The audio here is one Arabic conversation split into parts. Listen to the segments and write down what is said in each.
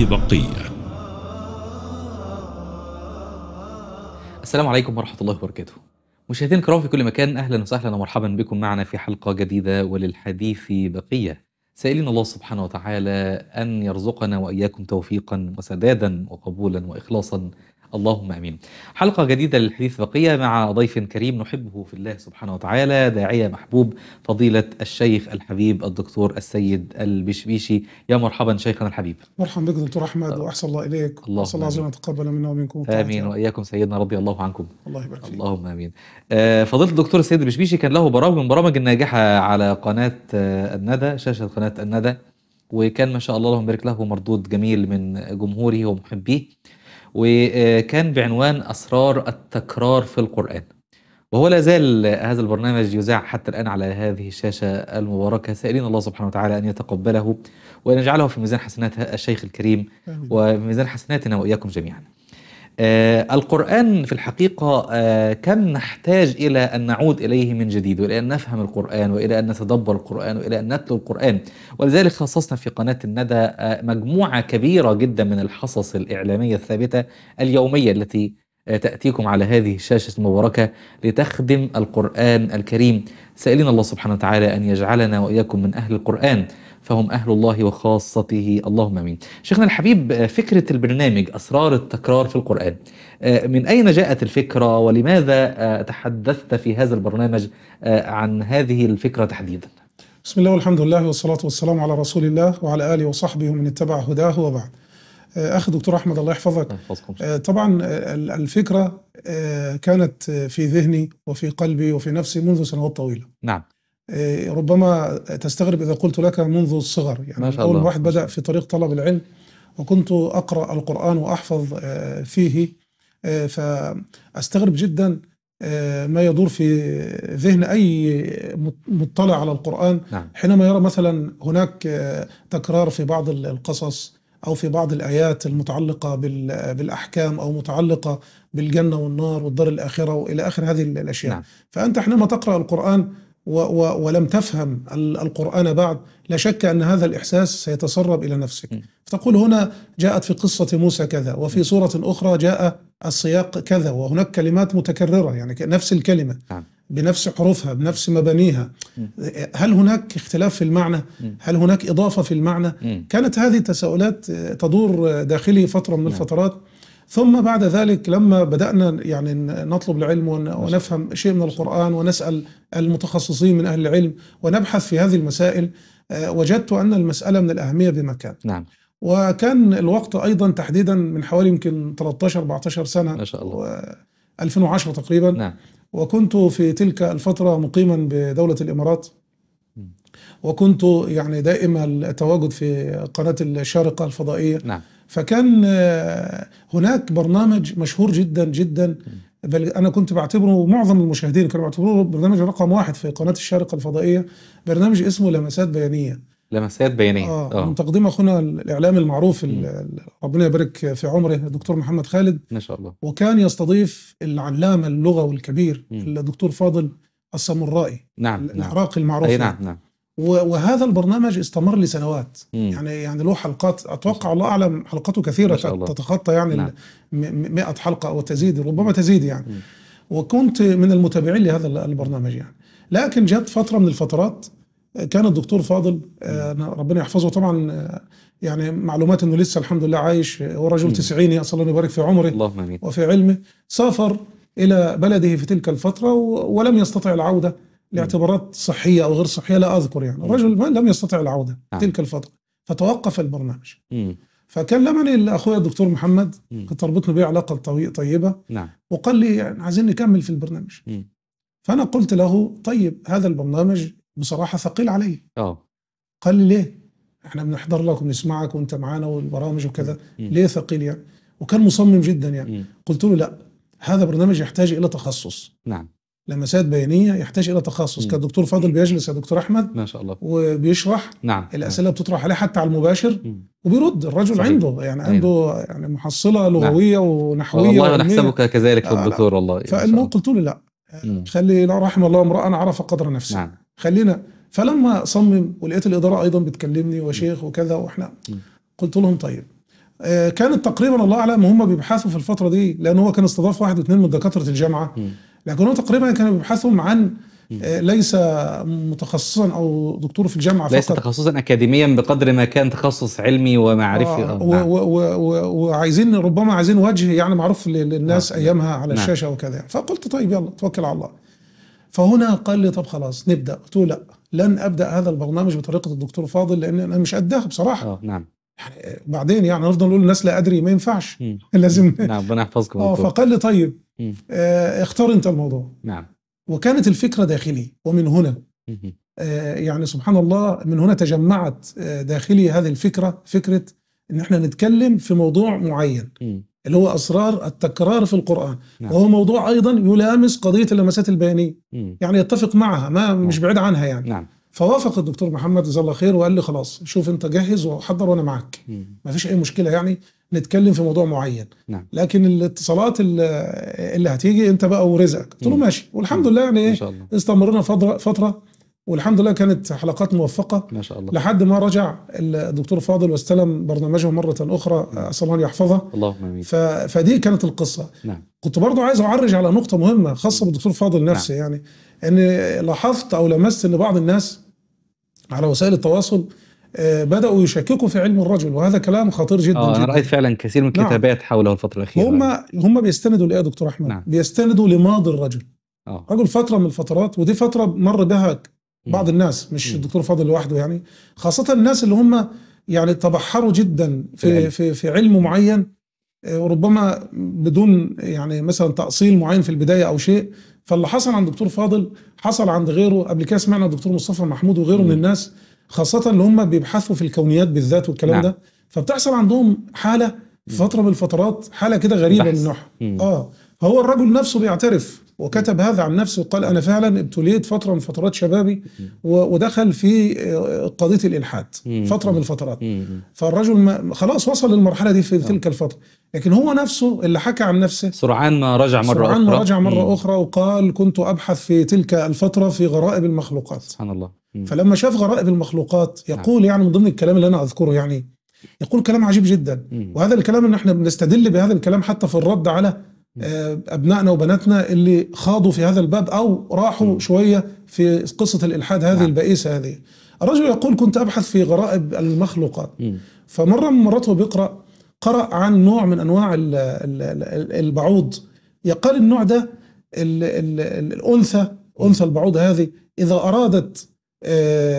البحث بقيه السلام عليكم ورحمه الله وبركاته مشاهدينا الكرام في كل مكان اهلا وسهلا ومرحبا بكم معنا في حلقه جديده وللحديث بقيه سائلين الله سبحانه وتعالى ان يرزقنا واياكم توفيقا وسدادا وقبولا واخلاصا اللهم امين. حلقه جديده للحديث بقيه مع ضيف كريم نحبه في الله سبحانه وتعالى، داعيه محبوب فضيله الشيخ الحبيب الدكتور السيد البشبيشي، يا مرحبا شيخنا الحبيب. مرحبا بك دكتور احمد واحسن الله اليك، الله الله عز وجل يتقبل منا ومنكم امين واياكم سيدنا رضي الله عنكم. الله يبارك فيك. اللهم امين. آه، فضيله الدكتور السيد البشبيشي كان له برامج من برامج الناجحه على قناه آه، الندى، شاشه قناه الندى. وكان ما شاء الله اللهم بارك له مردود جميل من جمهوره ومحبيه. وكان بعنوان أسرار التكرار في القرآن وهو لا زال هذا البرنامج يذاع حتى الآن على هذه الشاشة المباركة سائلين الله سبحانه وتعالى أن يتقبله وأن يجعله في ميزان حسنات الشيخ الكريم وميزان حسناتنا وإياكم جميعا آه القرآن في الحقيقة آه كم نحتاج إلى أن نعود إليه من جديد وإلى أن نفهم القرآن وإلى أن نتدبر القرآن وإلى أن نتلو القرآن ولذلك خصصنا في قناة الندى آه مجموعة كبيرة جدا من الحصص الإعلامية الثابتة اليومية التي آه، تأتيكم على هذه الشاشة المباركة لتخدم القرآن الكريم سائلين الله سبحانه وتعالى أن يجعلنا وإياكم من أهل القرآن فهم أهل الله وخاصته اللهم أمين شيخنا الحبيب فكرة البرنامج أسرار التكرار في القرآن آه، من أين جاءت الفكرة ولماذا آه، تحدثت في هذا البرنامج آه، عن هذه الفكرة تحديدا بسم الله والحمد لله والصلاة والسلام على رسول الله وعلى آله وصحبه ومن اتبع هداه وبعد اخ دكتور احمد الله يحفظك طبعا الفكره كانت في ذهني وفي قلبي وفي نفسي منذ سنوات طويله نعم إيه، ربما تستغرب إذا قلت لك منذ الصغر يعني ما شاء الله. أول واحد بدأ في طريق طلب العلم وكنت أقرأ القرآن وأحفظ آه، فيه آه، فأستغرب جدا آه، ما يدور في ذهن أي مطلع على القرآن نعم. حينما يرى مثلا هناك تكرار في بعض القصص أو في بعض الآيات المتعلقة بالأحكام أو متعلقة بالجنة والنار والدار الآخرة وإلى آخر هذه الأشياء نعم. فأنت حينما تقرأ القرآن ولم تفهم القرآن بعد لا شك أن هذا الإحساس سيتسرب إلى نفسك فتقول هنا جاءت في قصة موسى كذا وفي سورة أخرى جاء السياق كذا وهناك كلمات متكررة يعني نفس الكلمة نعم. بنفس حروفها بنفس مبانيها هل هناك اختلاف في المعنى هل هناك إضافة في المعنى كانت هذه التساؤلات تدور داخلي فترة من نعم. الفترات ثم بعد ذلك لما بدأنا يعني نطلب العلم ونفهم شيء من القرآن ونسأل المتخصصين من أهل العلم ونبحث في هذه المسائل آه، وجدت أن المسألة من الأهمية بمكان نعم وكان الوقت أيضا تحديدا من حوالي يمكن 13-14 سنة ما شاء الله 2010 تقريبا نعم وكنت في تلك الفترة مقيما بدولة الإمارات وكنت يعني دائما التواجد في قناة الشارقة الفضائية نعم فكان آه، هناك برنامج مشهور جدا جدا بل انا كنت بعتبره معظم المشاهدين كانوا بيعتبروه برنامج رقم واحد في قناه الشارقه الفضائيه برنامج اسمه لمسات بيانيه لمسات بيانيه اه, آه. من تقديم اخونا الاعلامي المعروف ربنا يبارك في عمره الدكتور محمد خالد ما شاء الله وكان يستضيف العلامه اللغوي الكبير الدكتور فاضل السامرائي نعم،, نعم العراقي نعم. المعروف أي نعم نعم وهذا البرنامج استمر لسنوات مم. يعني يعني له حلقات اتوقع الله اعلم حلقاته كثيره الله. تتخطى يعني نعم. 100 حلقه او تزيد ربما تزيد يعني مم. وكنت من المتابعين لهذا البرنامج يعني لكن جت فتره من الفترات كان الدكتور فاضل آه، ربنا يحفظه طبعا آه، يعني معلومات انه لسه الحمد لله عايش آه، هو رجل 90 اسال الله يبارك في عمره اللهم امين وفي علمه سافر الى بلده في تلك الفتره ولم يستطع العوده لاعتبارات نعم. صحيه او غير صحيه لا اذكر يعني نعم. الرجل لم يستطع العوده نعم. تلك الفتره فتوقف البرنامج مم. فكلمني اخويا الدكتور محمد كانت تربطني به علاقه طيبه نعم. وقال لي يعني عايزين نكمل في البرنامج مم. فانا قلت له طيب هذا البرنامج بصراحه ثقيل علي اه قال لي ليه احنا بنحضر لك وبنسمعك وانت معانا والبرامج وكذا ليه ثقيل يعني وكان مصمم جدا يعني مم. قلت له لا هذا برنامج يحتاج الى تخصص نعم لمسات بيانيه يحتاج الى تخصص كان الدكتور فاضل بيجلس يا دكتور احمد ما شاء الله وبيشرح نعم الاسئله نعم. بتطرح عليه حتى على المباشر وبيرد الرجل صحيح. عنده يعني أيضا. أيوة. عنده يعني محصله نعم. لغويه نعم. ونحويه والله انا كذلك في الدكتور والله فالمهم قلت له لا خلي لا رحم الله امرأ أنا عرف قدر نفسه نعم. خلينا فلما صمم ولقيت الاداره ايضا بتكلمني وشيخ وكذا واحنا قلت لهم طيب آه كانت تقريبا الله اعلم هم بيبحثوا في الفتره دي لان هو كان استضاف واحد واثنين من دكاتره الجامعه لكن هو تقريبا كانوا بيبحثوا عن آه، ليس متخصصا او دكتور في الجامعه ليس فقط ليس تخصصا اكاديميا بقدر ما كان تخصص علمي ومعرفي آه, آه، نعم. وعايزين ربما عايزين وجه يعني معروف للناس آه. ايامها نعم. على نعم. الشاشه وكذا فقلت طيب يلا توكل على الله فهنا قال لي طب خلاص نبدا قلت له لا لن ابدا هذا البرنامج بطريقه الدكتور فاضل لان انا مش قدها بصراحه اه نعم يعني آه، بعدين يعني نفضل نقول للناس لا ادري ما ينفعش لازم نعم ربنا يحفظكم فقال لي طيب آه، اختار انت الموضوع نعم وكانت الفكره داخلي ومن هنا آه، يعني سبحان الله من هنا تجمعت آه، داخلي هذه الفكره فكره ان احنا نتكلم في موضوع معين اللي هو اسرار التكرار في القران نعم. وهو موضوع ايضا يلامس قضيه اللمسات البيانيه يعني يتفق معها ما نعم. مش بعيد عنها يعني نعم. فوافق الدكتور محمد جزاه الله خير وقال لي خلاص شوف انت جهز وحضر وانا معاك فيش اي مشكله يعني نتكلم في موضوع معين نعم. لكن الاتصالات اللي هتيجي انت بقى ورزقك قلت له ماشي والحمد لله يعني ايه شاء الله. استمرنا فتره فتره والحمد لله كانت حلقات موفقه ما شاء الله لحد ما رجع الدكتور فاضل واستلم برنامجه مره اخرى اسال الله ان يحفظه اللهم امين فدي كانت القصه نعم. كنت برضو عايز اعرج على نقطه مهمه خاصه بالدكتور فاضل نعم. نفسه نعم. يعني ان لاحظت او لمست ان بعض الناس على وسائل التواصل آه، بداوا يشككوا في علم الرجل وهذا كلام خطير جدا آه انا رايت فعلا كثير من نعم. الكتابات نعم. حوله الفتره الاخيره هم هم بيستندوا لايه يا دكتور احمد نعم. بيستندوا لماضي الرجل آه. رجل فتره من الفترات ودي فتره مر بها بعض الناس مش م. الدكتور فاضل لوحده يعني خاصه الناس اللي هم يعني تبحروا جدا في في في, في علم معين آه، وربما بدون يعني مثلا تاصيل معين في البدايه او شيء فاللي حصل عند الدكتور فاضل حصل عند غيره قبل كده سمعنا الدكتور مصطفى محمود وغيره م. من الناس خاصه اللي هم بيبحثوا في الكونيات بالذات والكلام نعم. ده فبتحصل عندهم حاله في فتره من الفترات حاله كده غريبه من نوعها اه هو الرجل نفسه بيعترف وكتب هذا عن نفسه قال أنا فعلا ابتليت فترة من فترات شبابي ودخل في آه، قضية الإلحاد فترة من الفترات فالرجل خلاص وصل للمرحلة دي في تلك آه. الفترة لكن هو نفسه اللي حكى عن نفسه سرعان ما رجع مرة سرعان أخرى سرعان ما رجع مرة أخرى وقال كنت أبحث في تلك الفترة في غرائب المخلوقات سبحان الله فلما شاف غرائب المخلوقات نعم. يقول يعني من ضمن الكلام اللي أنا أذكره يعني يقول كلام عجيب جدا وهذا الكلام ان احنا بنستدل بهذا الكلام حتى في الرد على آه، ابنائنا وبناتنا اللي خاضوا في هذا الباب او راحوا شويه في قصه الالحاد هذه نعم. البئيسه هذه الرجل يقول كنت ابحث في غرائب المخلوقات فمره من مرته وهو بيقرا قرا عن نوع من انواع البعوض يقال النوع ده الانثى انثى البعوض هذه اذا ارادت آه،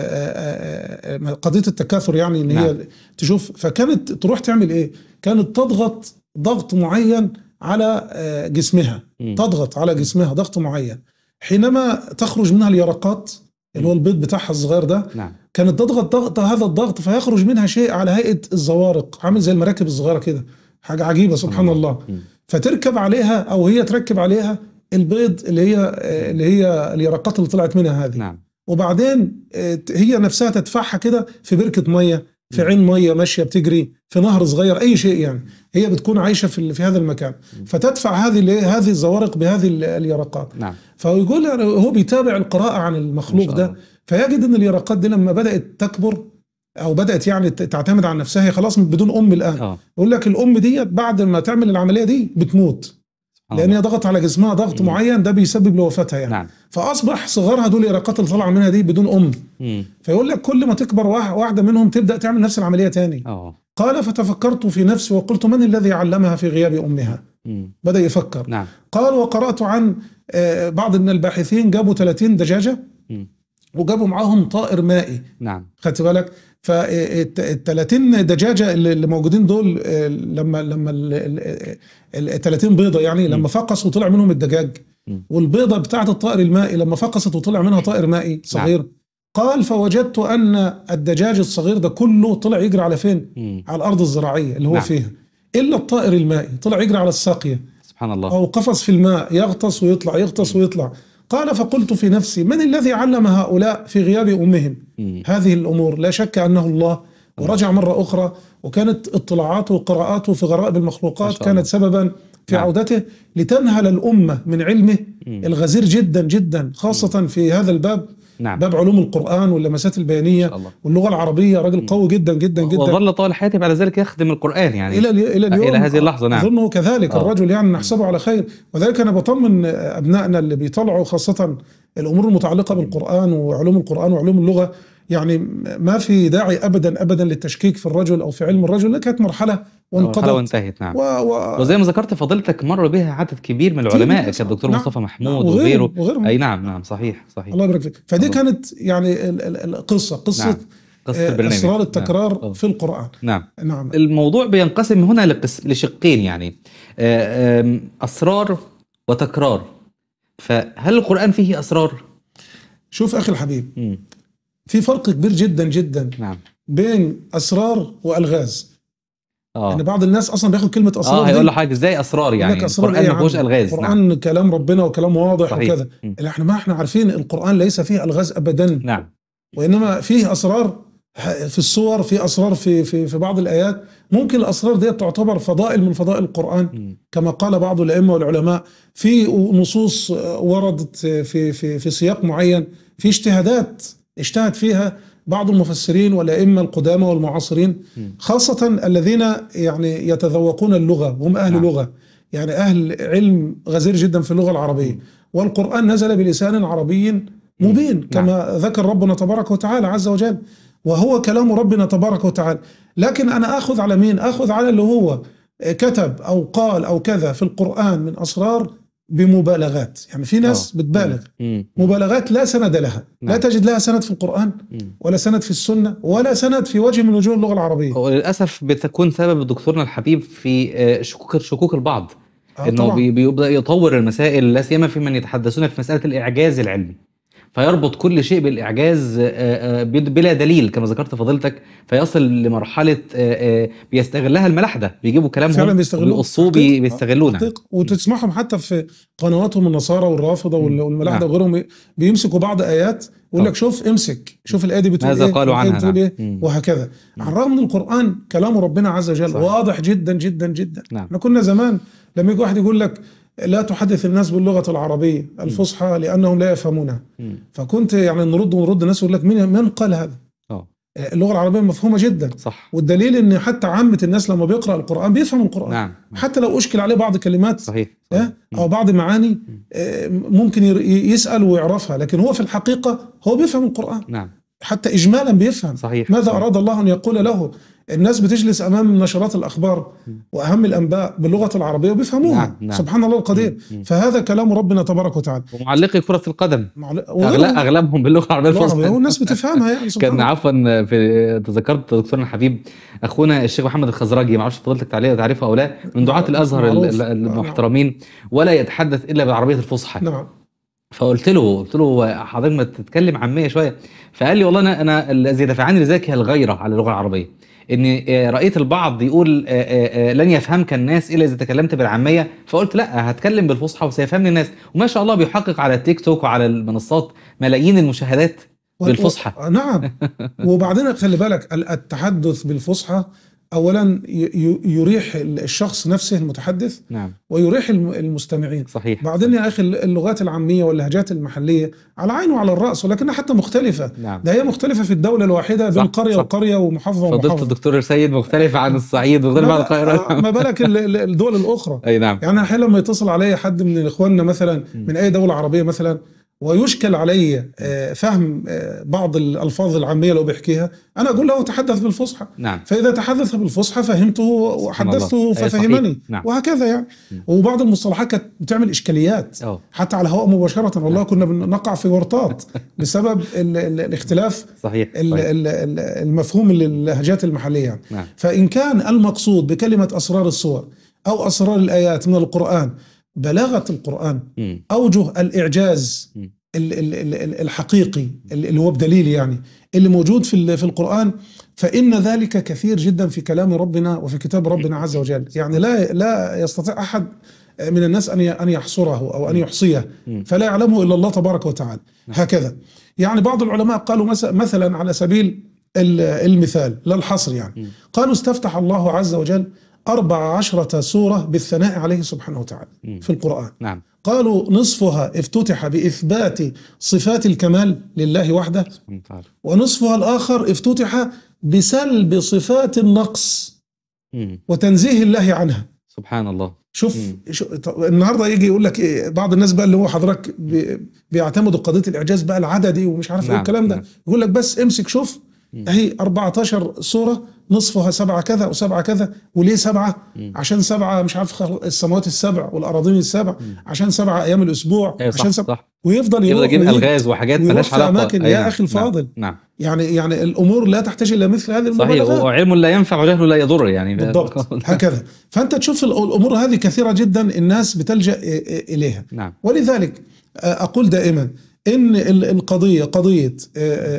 آه، قضيه التكاثر يعني ان هي نعم. تشوف فكانت تروح تعمل ايه؟ كانت تضغط ضغط معين على آه، جسمها تضغط على جسمها ضغط معين حينما تخرج منها اليرقات اللي هو البيض بتاعها الصغير ده نعم. كانت تضغط ضغط هذا الضغط فيخرج منها شيء على هيئه الزوارق عامل زي المراكب الصغيره كده حاجه عجيبه سبحان الله فتركب عليها او هي تركب عليها البيض اللي هي آه، اللي هي اليرقات اللي طلعت منها هذه نعم. وبعدين آه، هي نفسها تدفعها كده في بركه ميه في عين ميه ماشيه بتجري في نهر صغير اي شيء يعني هي بتكون عايشه في في هذا المكان فتدفع هذه هذه الزوارق بهذه اليرقات نعم فيقول يعني هو بيتابع القراءه عن المخلوق ده فيجد ان اليرقات دي لما بدات تكبر او بدات يعني تعتمد على نفسها هي خلاص بدون ام الان يقول آه. لك الام ديت بعد ما تعمل العمليه دي بتموت لان هي ضغط على جسمها ضغط معين ده بيسبب لوفاتها يعني نعم. فاصبح صغارها دول اراقات اللي طالعه منها دي بدون ام فيقول لك كل ما تكبر واحده منهم تبدا تعمل نفس العمليه تاني أوه. قال فتفكرت في نفسي وقلت من الذي علمها في غياب امها مم. بدا يفكر نعم. قال وقرات عن آه، بعض من الباحثين جابوا 30 دجاجه مم. وجابوا معاهم طائر مائي نعم خدت بالك فال آه، آه، 30 دجاجه اللي موجودين دول لما لما ال 30 بيضه يعني لما فقسوا طلع منهم الدجاج والبيضة بتاعة الطائر المائي لما فقست وطلع منها طائر مائي نعم. صغير نعم. قال فوجدت أن الدجاج الصغير ده كله طلع يجري على فين؟ مم. على الأرض الزراعية اللي هو نعم. فيها إلا الطائر المائي طلع يجري على الساقية سبحان الله أو قفص في الماء يغطس ويطلع يغطس ويطلع قال فقلت في نفسي من الذي علم هؤلاء في غياب أمهم مم. هذه الأمور لا شك أنه الله ورجع مرة أخرى وكانت اطلاعاته وقراءاته في غرائب المخلوقات كانت سببا في نعم. عودته لتنهل الأمة من علمه الغزير جدا جدا خاصة في هذا الباب نعم. باب علوم القرآن واللمسات البيانية واللغة العربية راجل قوي جدا جدا جدا وظل طوال حياته بعد ذلك يخدم القرآن يعني إلى إلى اليوم إلى هذه اللحظة نعم أظنه كذلك أوه. الرجل يعني نحسبه على خير وذلك أنا بطمن أبنائنا اللي بيطلعوا خاصة الأمور المتعلقة بالقرآن وعلوم القرآن وعلوم اللغة يعني ما في داعي أبدا أبدا للتشكيك في الرجل أو في علم الرجل كانت مرحلة وانقضت وانتهت نعم و... و... وزي ما ذكرت فضيلتك مر بها عدد كبير من العلماء كالدكتور نعم. مصطفى نعم، محمود نعم. وغيره, وغيره اي نعم نعم صحيح صحيح الله يبارك فيك فدي كانت يعني القصه قصه نعم. قصه آه، البرنامج نعم. التكرار نعم. في القران نعم نعم الموضوع بينقسم هنا لقسم لشقين يعني آه، اسرار وتكرار فهل القران فيه اسرار شوف اخي الحبيب م. في فرق كبير جدا جدا نعم. بين اسرار والغاز آه. ان بعض الناس اصلا بياخد كلمه اسرار اه هيقول له حاجه ازاي اسرار يعني أسرار القران إيه ما الغاز القران نعم. كلام ربنا وكلام واضح صحيح. وكذا احنا ما احنا عارفين القران ليس فيه الغاز ابدا نعم وانما فيه اسرار في الصور في اسرار في في في بعض الايات ممكن الاسرار دي تعتبر فضائل من فضائل القران م. كما قال بعض الائمه والعلماء في نصوص وردت في في في سياق معين في اجتهادات اجتهد فيها بعض المفسرين والائمه القدامى والمعاصرين خاصه الذين يعني يتذوقون اللغه هم اهل نعم. لغه يعني اهل علم غزير جدا في اللغه العربيه والقران نزل بلسان عربي مبين كما نعم. ذكر ربنا تبارك وتعالى عز وجل وهو كلام ربنا تبارك وتعالى لكن انا اخذ على مين اخذ على اللي هو كتب او قال او كذا في القران من اسرار بمبالغات يعني في ناس أوه. بتبالغ مم. مبالغات لا سند لها نعم. لا تجد لها سند في القرآن مم. ولا سند في السنة ولا سند في وجه من وجوه اللغة العربية وللأسف بتكون سبب دكتورنا الحبيب في آه، شكوك شكوك البعض آه انه طبعا. بيبدا يطور المسائل لا سيما في من يتحدثون في مساله الاعجاز العلمي فيربط كل شيء بالاعجاز آه، آه، بلا دليل كما ذكرت فضيلتك فيصل لمرحله آه، بيستغلها الملاحده بيجيبوا كلامهم بيقصوه بيستغلونا وتسمعهم حتى في قنواتهم النصارى والرافضه والملاحده نعم. وغيرهم بيمسكوا بعض ايات يقول لك شوف امسك شوف الايه دي بتقول ماذا ايه قالوا عنها إيه، نعم. ايه وهكذا على الرغم ان القران كلام ربنا عز وجل صحيح. واضح جدا جدا جدا نعم. احنا كنا زمان لما يجي واحد يقول لك لا تحدث الناس باللغه العربيه الفصحى لانهم لا يفهمونها فكنت يعني نرد ونرد الناس يقول لك من من قال هذا آه. آه، اللغه العربيه مفهومه جدا صح والدليل ان حتى عامه الناس لما بيقرا القران بيفهم القرآن نعم. حتى لو اشكل عليه بعض كلمات صحيح, صحيح. آه، او بعض معاني ممكن يسال ويعرفها لكن هو في الحقيقه هو بيفهم القران نعم حتى اجمالا بيفهم صحيح ماذا صحيح. اراد الله ان يقول له الناس بتجلس امام نشرات الاخبار واهم الانباء باللغه العربيه وبيفهموها نعم نعم سبحان الله القدير نعم فهذا كلام ربنا تبارك وتعالى ومعلقي كره القدم معل... أغلب... اغلبهم باللغه العربيه الفصحى والناس بتفهمها يعني سبحان كان عفوا في تذكرت دكتورنا الحبيب اخونا الشيخ محمد الخزراجي ما اعرفش عليه تعرفه او لا من دعاه نعم، الازهر نعم. المحترمين ولا يتحدث الا بالعربيه الفصحى نعم فقلت له قلت له حضرتك ما تتكلم عاميه شويه فقال لي والله انا انا الذي دفعني لذلك هي الغيره على اللغه العربيه ان آه، رايت البعض يقول آه، آه، لن يفهمك الناس الا اذا تكلمت بالعاميه فقلت لا هتكلم بالفصحى وسيفهمني الناس وما شاء الله بيحقق على التيك توك وعلى المنصات ملايين المشاهدات بالفصحى نعم وبعدين خلي بالك التحدث بالفصحى اولا يريح الشخص نفسه المتحدث نعم. ويريح المستمعين صحيح بعدين يا اخي اللغات العاميه واللهجات المحليه على عين وعلى الراس ولكنها حتى مختلفه نعم. ده هي مختلفه في الدوله الواحده بين قريه صح. وقريه ومحافظه ومحافظه فضلت الدكتور سيد مختلفه عن الصعيد وغير بعض القاهره آه، ما بالك الدول الاخرى اي نعم يعني احيانا لما يتصل علي حد من اخواننا مثلا من اي دوله عربيه مثلا ويشكل علي آه، فهم آه، بعض الألفاظ العامية لو بيحكيها أنا أقول له تحدث بالفصحى نعم. فإذا تحدث بالفصحى فهمته وحدثته ففهمني نعم. وهكذا يعني نعم. وبعض المصطلحات كانت بتعمل إشكاليات أوه. حتى على الهواء مباشرة والله نعم. كنا بنقع في ورطات بسبب الـ الـ الاختلاف صحيح. الـ الـ المفهوم للهجات المحلية نعم. فإن كان المقصود بكلمة أسرار الصور أو أسرار الآيات من القرآن بلاغه القران اوجه الاعجاز الحقيقي اللي هو بدليل يعني اللي موجود في في القران فان ذلك كثير جدا في كلام ربنا وفي كتاب ربنا عز وجل يعني لا لا يستطيع احد من الناس ان ان يحصره او ان يحصيه فلا يعلمه الا الله تبارك وتعالى نعم. هكذا يعني بعض العلماء قالوا مثلا على سبيل المثال لا الحصر يعني قالوا استفتح الله عز وجل أربع عشرة سورة بالثناء عليه سبحانه وتعالى م. في القرآن نعم. قالوا نصفها افتتح بإثبات صفات الكمال لله وحده ونصفها الآخر افتتح بسلب صفات النقص م. وتنزيه الله عنها سبحان الله شوف شو النهارده يجي يقول لك إيه بعض الناس بقى اللي هو حضرتك بيعتمدوا قضيه الاعجاز بقى العددي ومش عارف إيه نعم. ايه الكلام ده نعم. يقول لك بس امسك شوف اهي 14 سوره نصفها سبعة كذا وسبعة كذا وليه سبعة مم. عشان سبعة مش عارف السماوات السبع والأراضين السبع مم. عشان سبعة أيام الأسبوع أيوة عشان صح سبعة صح ويفضل يفضل يجيب ألغاز وحاجات مالهاش علاقة أماكن أيوة. يا أخي نعم. الفاضل نعم. نعم. يعني يعني الأمور لا تحتاج إلى مثل هذه المبالغات صحيح وعلم لا ينفع وجهل لا يضر يعني بالضبط نعم. هكذا فأنت تشوف الأمور هذه كثيرة جدا الناس بتلجأ إليها نعم. ولذلك أقول دائما إن القضية قضية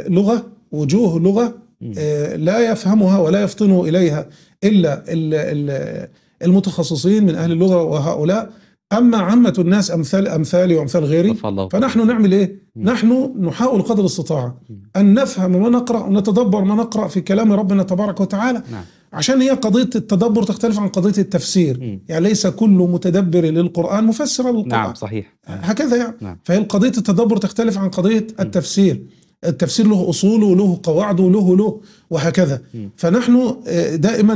لغة وجوه لغة آه، لا يفهمها ولا يفطن إليها إلا المتخصصين من أهل اللغة وهؤلاء أما عامة الناس أمثال أمثالي وأمثال غيري فنحن نعمل إيه؟ نحن نحاول قدر الاستطاعة أن نفهم ما نقرأ ونتدبر ما نقرأ في كلام ربنا تبارك وتعالى نعم. عشان هي قضية التدبر تختلف عن قضية التفسير يعني ليس كل متدبر للقرآن مفسر نعم، للقرآن نعم صحيح هكذا يعني نعم. فهي قضية التدبر تختلف عن قضية التفسير التفسير له اصوله وله قواعده وله له وهكذا فنحن آه، دائما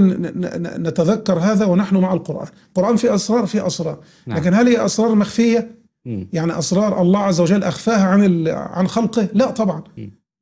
نتذكر هذا ونحن مع القران القران فيه اسرار فيه اسرار نعم. لكن هل هي اسرار مخفيه يعني اسرار الله عز وجل اخفاها عن عن خلقه لا طبعا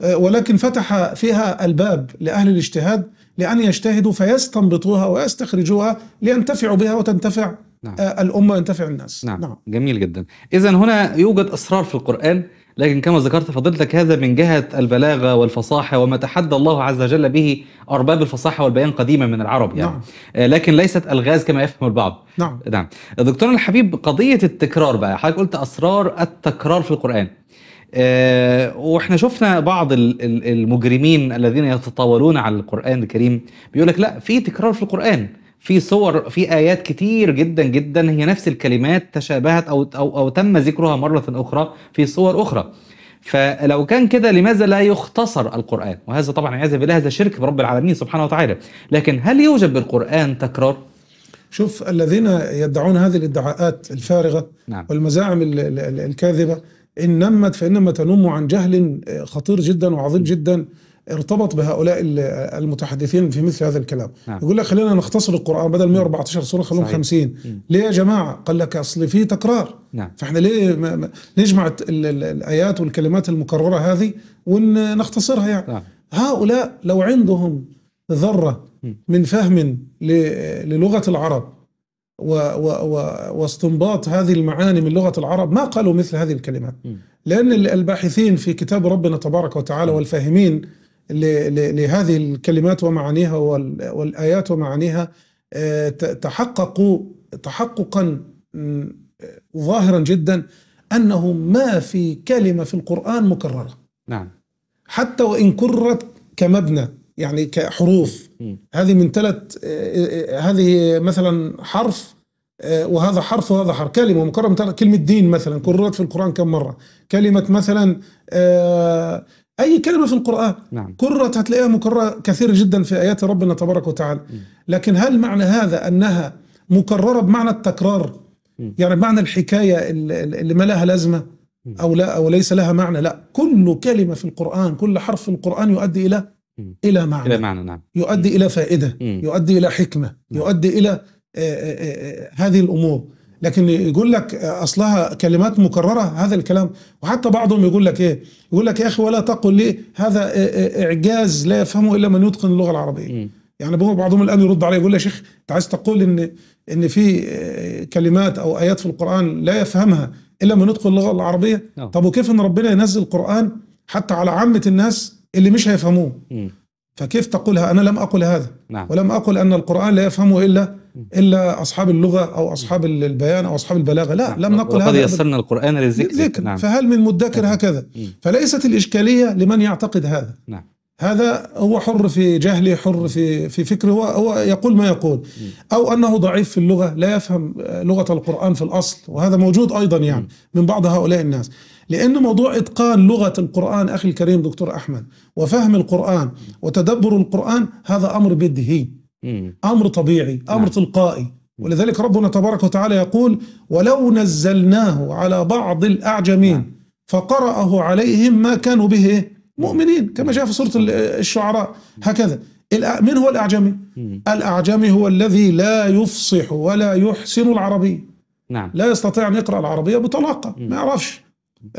آه، ولكن فتح فيها الباب لاهل الاجتهاد لان يجتهدوا فيستنبطوها ويستخرجوها لينتفعوا بها وتنتفع نعم. آه، الامه وينتفع الناس نعم, نعم. جميل جدا اذا هنا يوجد اسرار في القران لكن كما ذكرت فضلتك هذا من جهة البلاغة والفصاحة وما تحدى الله عز وجل به أرباب الفصاحة والبيان قديما من العرب يعني نعم. آه، لكن ليست ألغاز كما يفهم البعض نعم نعم دكتورنا الحبيب قضية التكرار بقى حضرتك قلت أسرار التكرار في القرآن أه واحنا شفنا بعض المجرمين الذين يتطاولون على القرآن الكريم بيقول لك لا في تكرار في القرآن في صور في ايات كتير جدا جدا هي نفس الكلمات تشابهت او او او تم ذكرها مره اخرى في صور اخرى فلو كان كده لماذا لا يختصر القرآن وهذا طبعا عياذا بالله هذا شرك برب العالمين سبحانه وتعالى لكن هل يوجد بالقرآن تكرار شوف الذين يدعون هذه الادعاءات الفارغة نعم. والمزاعم الكاذبة إن نمت فإنما تنم عن جهل خطير جدا وعظيم جدا ارتبط بهؤلاء المتحدثين في مثل هذا الكلام نعم. يقول لك خلينا نختصر القرآن بدل 114 سورة خلوهم 50 ليه يا جماعة قال لك أصل في تكرار نعم. فإحنا ليه نجمع الآيات والكلمات المكررة هذه ونختصرها يعني نعم. هؤلاء لو عندهم ذرة من فهم للغة العرب و و و واستنباط هذه المعاني من لغة العرب ما قالوا مثل هذه الكلمات لأن الباحثين في كتاب ربنا تبارك وتعالى والفاهمين لهذه الكلمات ومعانيها والآيات ومعانيها آه، تحققوا تحققا ظاهرا جدا أنه ما في كلمة في القرآن مكررة نعم حتى وإن كررت كمبنى يعني كحروف هذه من ثلاث آه، آه، هذه مثلا حرف وهذا حرف وهذا حرف كلمة مكررة كلمة دين مثلا كررت في القرآن كم مرة كلمة مثلا آه اي كلمه في القران نعم. كرت هتلاقيها مكرره كثير جدا في ايات ربنا تبارك وتعالى لكن هل معنى هذا انها مكرره بمعنى التكرار م. يعني بمعنى الحكايه اللي ما لها لازمه م. او لا او ليس لها معنى لا كل كلمه في القران كل حرف في القران يؤدي الى الى معنى الى معنى نعم يؤدي الى فائده يؤدي الى حكمه نعم. يؤدي الى آآ آه، آآ آه، آه، هذه الامور لكن يقول لك اصلها كلمات مكرره هذا الكلام وحتى بعضهم يقول لك ايه يقول لك يا اخي ولا تقل لي هذا اعجاز لا يفهمه الا من يتقن اللغه العربيه م. يعني بعضهم الان يرد علي يقول لي يا شيخ انت عايز تقول ان ان في كلمات او ايات في القران لا يفهمها الا من يتقن اللغه العربيه أوه. نعم. طب وكيف ان ربنا ينزل القران حتى على عامه الناس اللي مش هيفهموه م. فكيف تقولها انا لم اقل هذا نعم. ولم اقل ان القران لا يفهمه الا الا اصحاب اللغه او اصحاب البيان او اصحاب البلاغه لا لم نعم. نقل هذا يسرنا القران للذكر نعم. فهل من مدكر نعم. هكذا فليست الاشكاليه لمن يعتقد هذا نعم. هذا هو حر في جهله حر في في فكره هو, هو يقول ما يقول او انه ضعيف في اللغه لا يفهم لغه القران في الاصل وهذا موجود ايضا يعني من بعض هؤلاء الناس لأن موضوع إتقان لغة القرآن أخي الكريم دكتور أحمد وفهم القرآن وتدبر القرآن هذا أمر بديهي امر طبيعي امر نعم. تلقائي ولذلك ربنا تبارك وتعالى يقول ولو نزلناه على بعض الاعجمين نعم. فقرأه عليهم ما كانوا به مؤمنين كما جاء في سوره الشعراء هكذا من هو الاعجمي الاعجمي هو الذي لا يفصح ولا يحسن العربيه نعم لا يستطيع ان يقرا العربيه بطلاقه ما يعرفش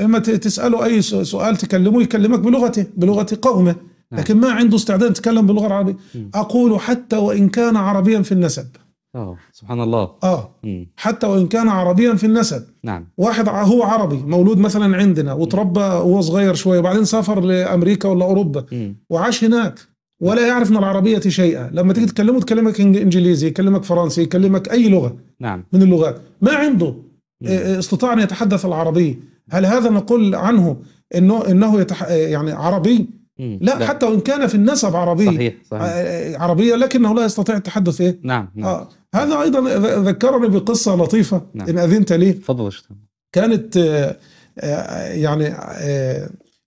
اما تساله اي سؤال تكلمه يكلمك بلغته بلغه قومه نعم. لكن ما عنده استعداد يتكلم باللغه العربيه اقول حتى وان كان عربيا في النسب اه سبحان الله اه مم. حتى وان كان عربيا في النسب نعم واحد هو عربي مولود مثلا عندنا وتربى وهو صغير شويه وبعدين سافر لامريكا ولا اوروبا مم. وعاش هناك ولا يعرف من العربيه شيئا لما تيجي تكلمه تكلمك انجليزي يكلمك فرنسي يكلمك اي لغه نعم من اللغات ما عنده آه، آه، استطاع ان يتحدث العربيه هل هذا نقول عنه انه انه يتح... يعني عربي لا, لا حتى وان كان في النسب عربي صحيح صحيح. آه، آه، عربيه لكنه لا يستطيع التحدث ايه نعم, نعم. آه هذا ايضا ذكرني بقصه لطيفه نعم. ان اذنت لي تفضل كانت آه، يعني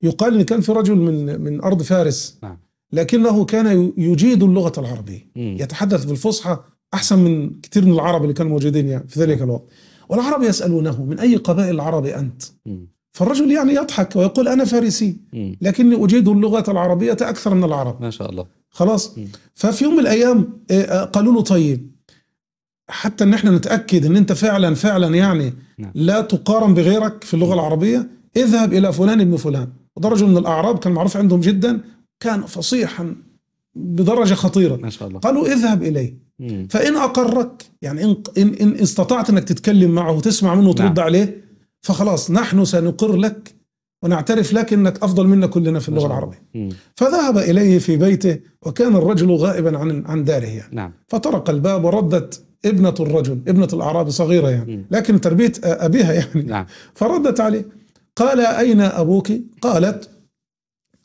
يقال ان كان في رجل من من ارض فارس نعم. لكنه كان يجيد اللغه العربيه مم. يتحدث بالفصحى احسن من كثير من العرب اللي كانوا موجودين يعني في ذلك نعم. الوقت والعرب يسالونه من اي قبائل العرب انت؟ مم. فالرجل يعني يضحك ويقول أنا فارسي لكني أجيد اللغة العربية أكثر من العرب ما شاء الله خلاص ففي يوم من الأيام آه، آه، قالوا له طيب حتى ان احنا نتاكد ان انت فعلا فعلا يعني نعم. لا تقارن بغيرك في اللغه العربيه اذهب الى فلان ابن فلان وده رجل من الاعراب كان معروف عندهم جدا كان فصيحا بدرجه خطيره ما شاء الله. قالوا اذهب اليه فان اقرك يعني ان ان, استطعت انك تتكلم معه وتسمع منه وترد نعم. عليه فخلاص نحن سنقر لك ونعترف لك انك افضل منا كلنا في اللغه العربيه. فذهب اليه في بيته وكان الرجل غائبا عن عن داره يعني. نعم. فطرق الباب وردت ابنه الرجل ابنه الاعرابي صغيره يعني لكن تربيه ابيها يعني. نعم. فردت عليه قال اين ابوك؟ قالت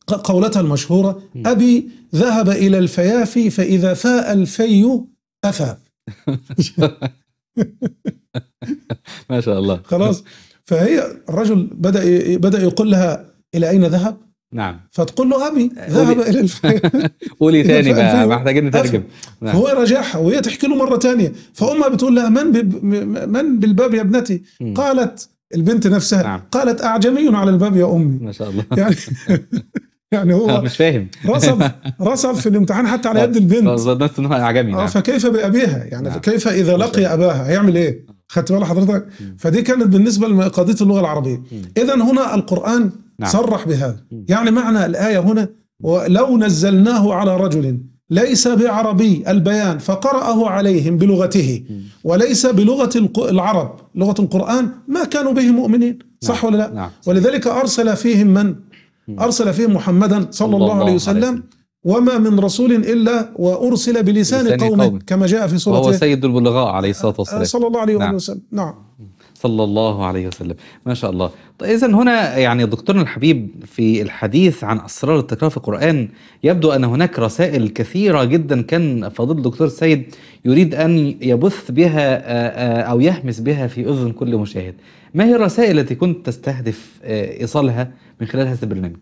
قولتها المشهوره ابي ذهب الى الفيافي فاذا فاء الفي أفى ما شاء الله خلاص فهي الرجل بدا بدا يقول لها الى اين ذهب؟ نعم فتقول له ابي ذهب الى الف... قولي ثاني بقى محتاجين نترجم نعم. هو يراجعها وهي تحكي له مره ثانيه فامها بتقول لها من بب... من بالباب يا ابنتي؟ م. قالت البنت نفسها نعم. قالت اعجمي على الباب يا امي ما شاء الله يعني يعني هو مش فاهم رسب رسب في الامتحان حتى على يد البنت اعجمي نعم. آه، فكيف بابيها يعني نعم. كيف اذا لقي اباها هيعمل ايه؟ خدت بال حضرتك فدي كانت بالنسبه لقضيه اللغه العربيه اذا هنا القران نعم. صرح بهذا يعني معنى الايه هنا ولو نزلناه على رجل ليس بعربي البيان فقرأه عليهم بلغته وليس بلغة العرب لغة القرآن ما كانوا به مؤمنين نعم. صح ولا لا نعم. ولذلك أرسل فيهم من أرسل فيهم محمدا صلى الله عليه وسلم وما من رسول إلا وأرسل بلسان قومه قوم. كما جاء في سورة وهو سيد البلغاء عليه الصلاة آه، آه، والسلام صلى الله عليه نعم. وسلم نعم صلى الله عليه وسلم ما شاء الله طيب إذا هنا يعني دكتورنا الحبيب في الحديث عن أسرار التكرار في القرآن يبدو أن هناك رسائل كثيرة جدا كان فضيل الدكتور السيد يريد أن يبث بها آه، أو يهمس بها في أذن كل مشاهد ما هي الرسائل التي كنت تستهدف إيصالها من خلال هذا البرنامج؟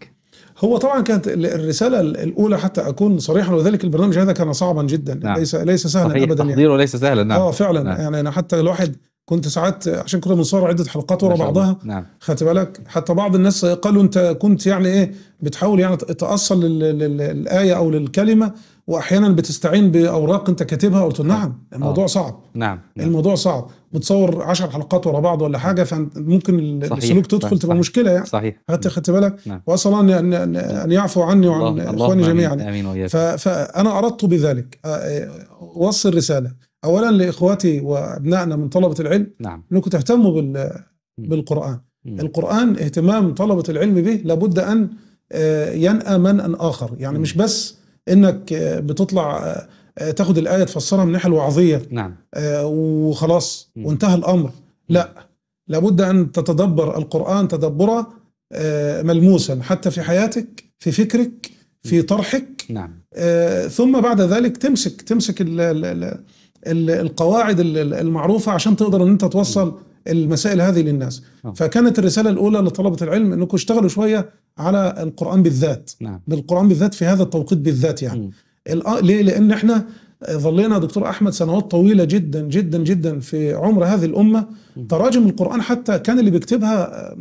هو طبعا كانت الرساله الاولى حتى اكون صريحا وذلك البرنامج هذا كان صعبا جدا نعم. ليس ليس سهلا صحيح ابدا يعني. تحضيره يعني. ليس سهلا نعم اه فعلا نعم. يعني انا حتى الواحد كنت ساعات عشان كنا بنصور عده حلقات ورا بعضها نعم. خدت بالك حتى بعض الناس قالوا انت كنت يعني ايه بتحاول يعني تاصل للايه او للكلمه واحيانا بتستعين باوراق انت كاتبها قلت آه. نعم الموضوع أوه. صعب نعم, نعم. الموضوع صعب بتصور 10 حلقات ورا بعض ولا حاجه فممكن صحيح. السلوك تدخل تبقى مشكله يعني صحيح خدت نعم. خدت بالك نعم. واسال ان ان, أن يعفو عني وعن الله. اخواني جميعا امين وياك فانا اردت بذلك آه، آه، اوصل رساله اولا لاخواتي وابنائنا من طلبه العلم نعم. انكم تهتموا بال بالقران مم. القران اهتمام طلبه العلم به لابد ان ينأى من أن آخر يعني مش بس انك بتطلع آه، تاخد الايه تفسرها من الناحيه الوعظيه نعم آه، وخلاص وانتهى الامر لا لابد ان تتدبر القران تدبرا آه، ملموسا حتى في حياتك في فكرك في طرحك نعم ثم بعد ذلك تمسك تمسك الـ الـ الـ القواعد المعروفه عشان تقدر ان انت توصل المسائل هذه للناس فكانت الرساله الاولى لطلبه العلم انكم اشتغلوا شويه على القرآن بالذات نعم. بالقرآن بالذات في هذا التوقيت بالذات يعني الأ... آه، ليه لأن احنا ظلينا دكتور أحمد سنوات طويلة جدا جدا جدا في عمر هذه الأمة تراجم القرآن حتى كان اللي بيكتبها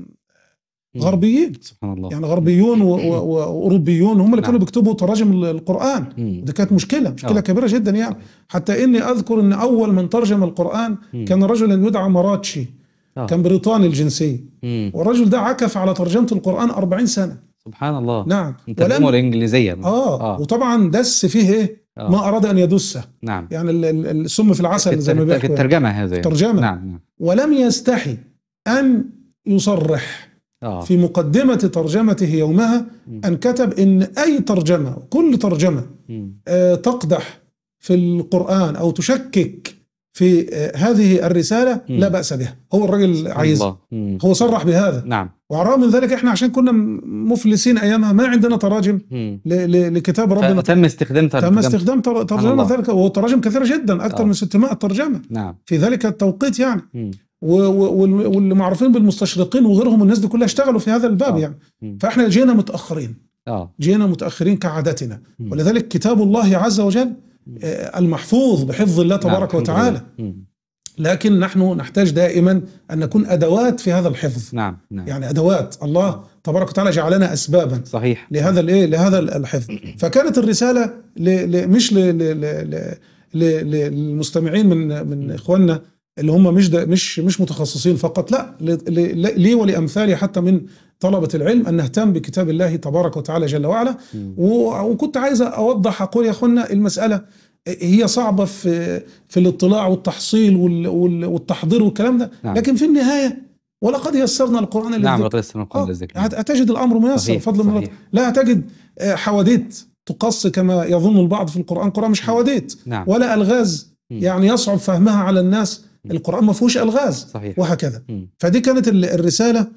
غربيين سبحان الله يعني غربيون واوروبيون هم اللي نعم. كانوا بيكتبوا تراجم القران دي كانت مشكله مشكله أوه. كبيره جدا يعني حتى اني اذكر ان اول من ترجم القران كان رجلا يدعى مراتشي آه. كان بريطاني الجنسيه والرجل ده عكف على ترجمه القران 40 سنه سبحان الله نعم ترجمه الانجليزيه آه. اه وطبعا دس فيه ايه آه. ما اراد ان يدسه نعم يعني السم في العسل زي ما بيقولوا في الترجمه هذه الترجمه نعم ولم يستحي ان يصرح آه. في مقدمة ترجمته يومها م. أن كتب إن أي ترجمة كل ترجمة آه تقدح في القرآن أو تشكك في آه، هذه الرسالة لا بأس بها هو الرجل عايز هو صرح بهذا نعم وعراه من ذلك احنا عشان كنا مفلسين ايامها ما عندنا تراجم لكتاب ربنا تم استخدام ترجمه تم استخدام ترجمه ذلك تراجم كثيره جدا اكثر آه. من 600 ترجمه نعم في ذلك التوقيت يعني واللي معروفين بالمستشرقين وغيرهم الناس دي كلها اشتغلوا في هذا الباب أوه. يعني فاحنا جينا متاخرين أوه. جينا متاخرين كعادتنا ولذلك كتاب الله عز وجل آه، المحفوظ بحفظ الله نعم، تبارك نعم وتعالى لكن نحن نحتاج دائما أن نكون أدوات في هذا الحفظ نعم, نعم. يعني أدوات الله تبارك وتعالى جعلنا أسبابا صحيح لهذا الإيه لهذا الحفظ فكانت الرسالة لـ لـ مش لـ لـ لـ للمستمعين من من إخواننا اللي هم مش مش مش متخصصين فقط لا لي ولامثالي حتى من طلبة العلم أن نهتم بكتاب الله تبارك وتعالى جل وعلا وكنت عايز أوضح أقول يا أخوانا المسألة هي صعبة في في الاطلاع والتحصيل والتحضير والكلام ده نعم. لكن في النهاية ولقد يسرنا القرآن للذكر نعم لقد يسرنا القرآن للذكر أه، هتجد الأمر ميسر بفضل الله لا أتجد آه، حواديت تقص كما يظن البعض في القرآن القرآن مش حواديت نعم. ولا ألغاز يعني يصعب فهمها على الناس القرآن ما فيهوش ألغاز صحيح. وهكذا فدي كانت الرسالة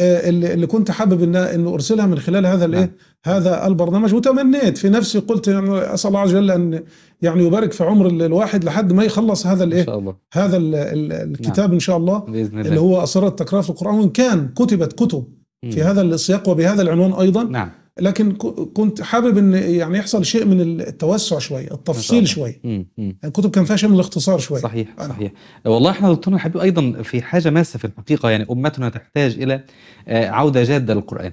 آه، اللي, اللي كنت حابب انه ارسلها من خلال هذا الايه نعم. هذا البرنامج وتمنيت في نفسي قلت يعني اسال الله عز وجل ان يعني يبارك في عمر الواحد لحد ما يخلص هذا الايه هذا ال ال الكتاب نعم. ان شاء الله بإذن الله. اللي هو اسرار التكرار في القران وان كان كتبت كتب في هذا السياق وبهذا العنوان ايضا نعم لكن كنت حابب ان يعني يحصل شيء من التوسع شويه التفصيل شويه الكتب يعني كان فيها شيء من الاختصار شويه صحيح أنا. صحيح والله احنا دكتورنا الحبيب ايضا في حاجه ماسه في الحقيقه يعني امتنا تحتاج الى آه، عوده جاده للقران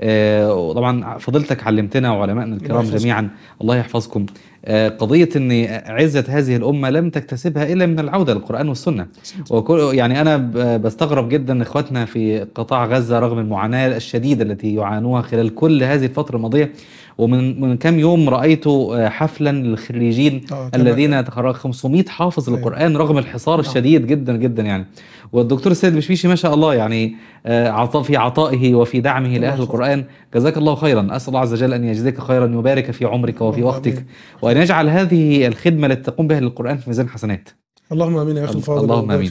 آه، وطبعا فضيلتك علمتنا وعلمائنا الكرام جميعا الله يحفظكم آه، قضية أن عزة هذه الأمة لم تكتسبها إلا من العودة للقرآن والسنة وكل يعني أنا بستغرب جدا إخواتنا في قطاع غزة رغم المعاناة الشديدة التي يعانوها خلال كل هذه الفترة الماضية ومن من كام يوم رايته آه، حفلا للخريجين آه، الذين تخرج 500 حافظ طيب. للقران رغم الحصار نعم. الشديد جدا جدا يعني والدكتور السيد بشبيشي ما شاء الله يعني آه، عطاء في عطائه وفي دعمه لاهل القران جزاك الله خيرا اسال الله عز وجل ان يجزيك خيرا ويبارك في عمرك وفي وقتك وان يجعل هذه الخدمه التي تقوم بها للقران في ميزان حسنات اللهم امين يا اخي الفاضل اللهم امين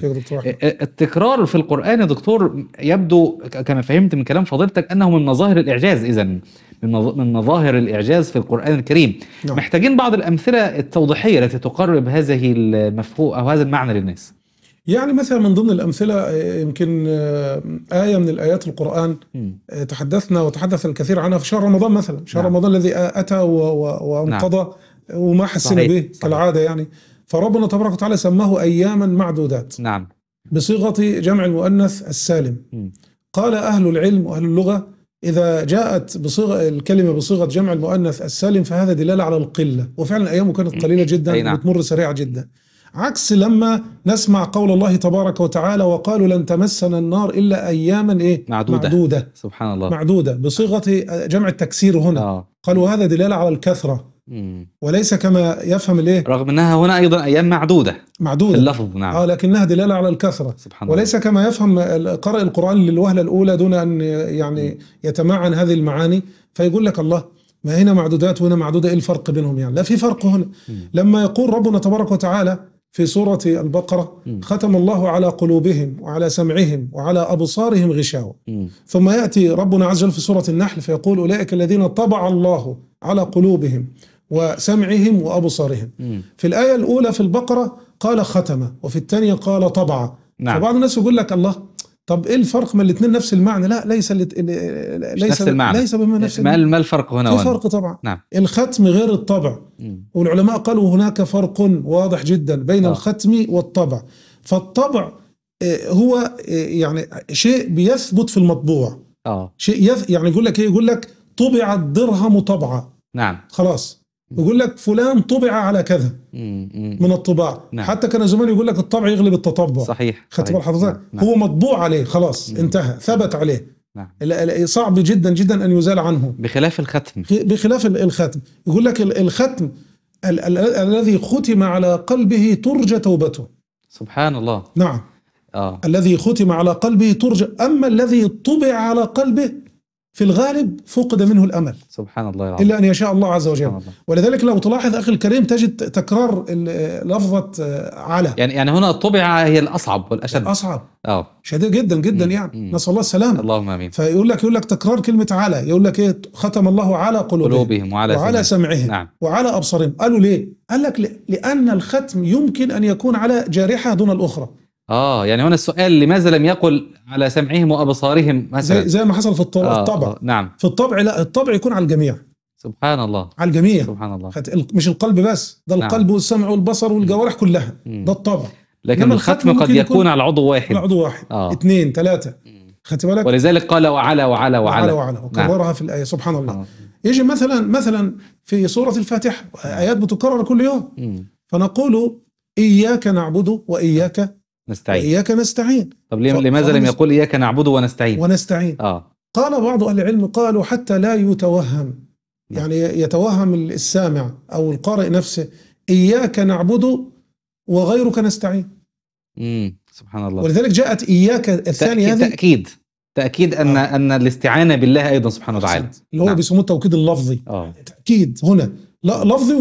التكرار في القران يا دكتور يبدو كما فهمت من كلام فضيلتك انه من مظاهر الاعجاز اذا من مظاهر الاعجاز في القران الكريم نعم. محتاجين بعض الامثله التوضيحيه التي تقرب هذه المفهوم او هذا المعنى للناس يعني مثلا من ضمن الأمثلة آه، يمكن آه، آية من الآيات القرآن آه، تحدثنا وتحدث الكثير عنها في شهر رمضان مثلا شهر نعم. رمضان الذي أتى وانقضى نعم. وما حسينا به كالعادة يعني فربنا تبارك وتعالى سماه أياما معدودات نعم بصيغة جمع المؤنث السالم قال أهل العلم وأهل اللغة إذا جاءت بصيغة الكلمة بصيغة جمع المؤنث السالم فهذا دلالة على القلة وفعلا أيامه كانت قليلة جدا نعم. وتمر سريعة جدا عكس لما نسمع قول الله تبارك وتعالى وقالوا لن تمسنا النار إلا أياما إيه؟ معدودة, معدودة سبحان الله معدودة بصيغة جمع التكسير هنا آه. قالوا هذا دلالة على الكثرة وليس كما يفهم الايه رغم انها هنا ايضا ايام معدوده معدوده اللفظ نعم اه لكنها دلاله على الكثره سبحان وليس الله. كما يفهم قارئ القران للوهله الاولى دون ان يعني يتمعن هذه المعاني فيقول لك الله ما هنا معدودات وهنا معدوده ايه الفرق بينهم يعني لا في فرق هنا م. لما يقول ربنا تبارك وتعالى في سوره البقره م. ختم الله على قلوبهم وعلى سمعهم وعلى ابصارهم غشاوه ثم ياتي ربنا عز وجل في سوره النحل فيقول اولئك الذين طبع الله على قلوبهم وسمعهم وأبصارهم في الآية الأولى في البقرة قال ختمة وفي الثانية قال طبعة نعم. فبعض الناس يقول لك الله طب ايه الفرق ما الاثنين نفس المعنى لا ليس لت... ليس نفس المعنى. ليس بما نفس ما ما الفرق هنا في فرق طبعا نعم. الختم غير الطبع والعلماء قالوا هناك فرق واضح جدا بين أوه. الختم والطبع فالطبع آه، هو آه، يعني شيء بيثبت في المطبوع اه شيء يث... يعني يقول لك ايه يقول لك طبع الدرهم طبعه نعم خلاص يقول لك فلان طبع على كذا من الطباع نعم. حتى كان زمان يقول لك الطبع يغلب التطبع صحيح خدت بال حضرتك نعم،, نعم. هو مطبوع عليه خلاص نعم. انتهى ثبت عليه نعم. صعب جدا جدا ان يزال عنه بخلاف الختم بخلاف الختم يقول لك الختم الذي ختم على قلبه ترجى توبته سبحان الله نعم آه. الذي ختم على قلبه ترجى أما الذي طبع على قلبه في الغالب فقد منه الامل سبحان الله العظيم الا ان يشاء الله عز وجل الله. ولذلك لو تلاحظ اخي الكريم تجد تكرار لفظه آه، على يعني يعني هنا الطبع هي الاصعب والاشد الاصعب اه شديد جدا جدا مم. يعني نسال الله السلامه اللهم امين فيقول لك يقول لك تكرار كلمه على يقول لك ايه ختم الله على قلوبهم, قلوبهم وعلى, وعلى سمعهم نعم. وعلى ابصارهم قالوا ليه؟ قال لك لان الختم يمكن ان يكون على جارحه دون الاخرى اه يعني هنا السؤال لماذا لم يقل على سمعهم وابصارهم مثلا زي, زي ما حصل في الطبع, آه الطبع آه، نعم في الطبع لا الطبع يكون على الجميع سبحان الله على الجميع سبحان الله مش القلب بس ده نعم. القلب والسمع والبصر والجوارح كلها ده الطبع لكن الختم قد يكون على عضو واحد على عضو واحد آه. اثنين ثلاثه خدت بالك ولذلك قال وعلى وعلى وعلى وعلى نعم. وكررها نعم. في الايه سبحان الله آه. يجي مثلا مثلا في سوره الفاتحه ايات بتكرر كل يوم مم. فنقول اياك نعبد واياك نستعين إياك نستعين طب لماذا لم يقول إياك نعبد ونستعين ونستعين آه. قال بعض أهل العلم قالوا حتى لا يتوهم نعم. يعني يتوهم السامع أو القارئ نفسه إياك نعبد وغيرك نستعين امم سبحان الله ولذلك جاءت إياك الثانية هذه تأكيد تأكيد أن آه. أن الاستعانة بالله أيضا سبحانه وتعالى اللي هو نعم. بيسموه التوكيد اللفظي آه. تأكيد هنا لا لفظي